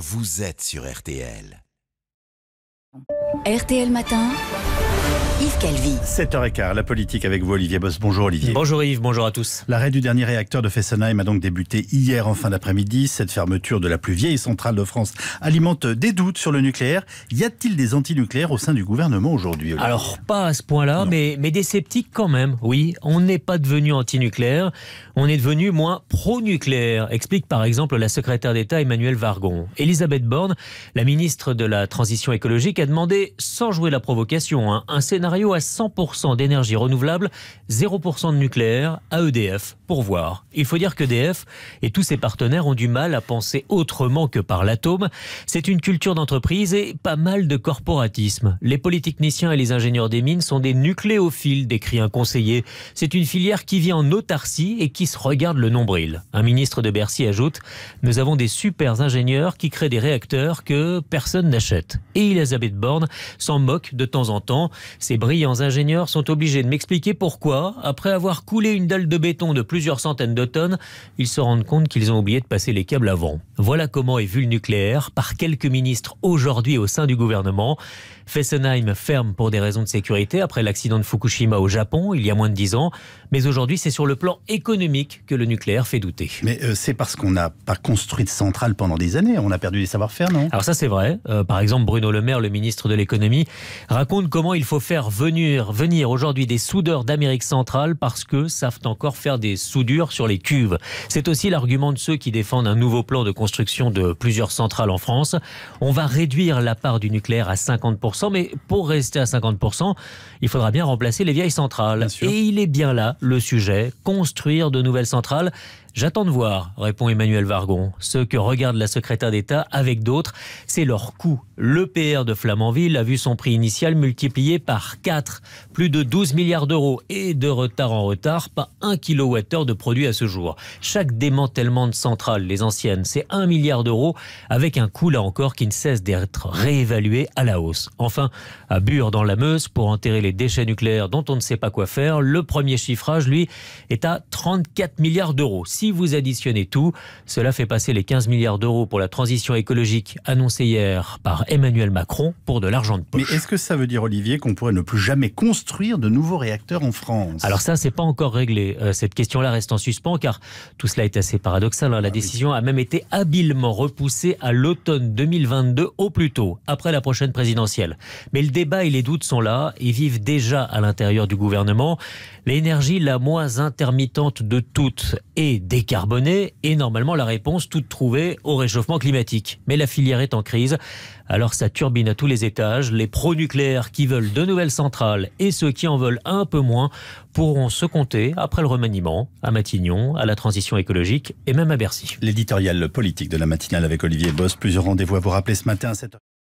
Vous êtes sur RTL. RTL Matin. Yves Calvi. 7h15, la politique avec vous, Olivier Boss. Bonjour, Olivier. Bonjour, Yves. Bonjour à tous. L'arrêt du dernier réacteur de Fessenheim a donc débuté hier en fin d'après-midi. Cette fermeture de la plus vieille centrale de France alimente des doutes sur le nucléaire. Y a-t-il des antinucléaires au sein du gouvernement aujourd'hui Alors, pas à ce point-là, mais, mais des sceptiques quand même. Oui, on n'est pas devenu antinucléaire, on est devenu moins pro-nucléaire, explique par exemple la secrétaire d'État Emmanuel Vargon. Elisabeth Borne, la ministre de la Transition écologique, a demandé sans jouer la provocation, hein. un scénario à 100% d'énergie renouvelable, 0% de nucléaire, à EDF, pour voir. Il faut dire qu'EDF et tous ses partenaires ont du mal à penser autrement que par l'atome. C'est une culture d'entreprise et pas mal de corporatisme. Les polytechniciens et les ingénieurs des mines sont des nucléophiles, décrit un conseiller. C'est une filière qui vit en autarcie et qui se regarde le nombril. Un ministre de Bercy ajoute Nous avons des super ingénieurs qui créent des réacteurs que personne n'achète. Et Elisabeth Borne s'en moquent de temps en temps. Ces brillants ingénieurs sont obligés de m'expliquer pourquoi, après avoir coulé une dalle de béton de plusieurs centaines de tonnes, ils se rendent compte qu'ils ont oublié de passer les câbles avant. Voilà comment est vu le nucléaire par quelques ministres aujourd'hui au sein du gouvernement. Fessenheim ferme pour des raisons de sécurité après l'accident de Fukushima au Japon il y a moins de dix ans, mais aujourd'hui c'est sur le plan économique que le nucléaire fait douter. Mais euh, c'est parce qu'on n'a pas construit de centrale pendant des années, on a perdu des savoir-faire, non Alors ça c'est vrai. Euh, par exemple Bruno Le Maire, le ministre de l'économie, raconte comment il faut faire venir, venir aujourd'hui des soudeurs d'Amérique centrale parce que savent encore faire des soudures sur les cuves. C'est aussi l'argument de ceux qui défendent un nouveau plan de construction de plusieurs centrales en France. On va réduire la part du nucléaire à 50%, mais pour rester à 50%, il faudra bien remplacer les vieilles centrales. Et il est bien là le sujet, construire de nouvelles centrales. J'attends de voir, répond Emmanuel Vargon. Ce que regarde la secrétaire d'État avec d'autres, c'est leur coût. L'EPR de Flamanville a vu son prix initial multiplié par 4, plus de 12 milliards d'euros et de retard en retard, pas 1 kWh de produit à ce jour. Chaque démantèlement de centrale, les anciennes, c'est 1 milliard d'euros avec un coût là encore qui ne cesse d'être réévalué à la hausse. Enfin, à Bure dans la Meuse, pour enterrer les déchets nucléaires dont on ne sait pas quoi faire, le premier chiffrage, lui, est à 34 milliards d'euros si vous additionnez tout, cela fait passer les 15 milliards d'euros pour la transition écologique annoncée hier par Emmanuel Macron pour de l'argent de poche. Mais est-ce que ça veut dire, Olivier, qu'on pourrait ne plus jamais construire de nouveaux réacteurs en France Alors ça, c'est pas encore réglé. Euh, cette question-là reste en suspens car tout cela est assez paradoxal. Hein. La ah décision a même été habilement repoussée à l'automne 2022 au plus tôt, après la prochaine présidentielle. Mais le débat et les doutes sont là et vivent déjà à l'intérieur du gouvernement. L'énergie la moins intermittente de toutes est décarboner est normalement la réponse toute trouvée au réchauffement climatique. Mais la filière est en crise, alors ça turbine à tous les étages. Les pro-nucléaires qui veulent de nouvelles centrales et ceux qui en veulent un peu moins pourront se compter après le remaniement à Matignon, à la transition écologique et même à Bercy. L'éditorial politique de la matinale avec Olivier Boss, plusieurs rendez-vous à vous rappeler ce matin à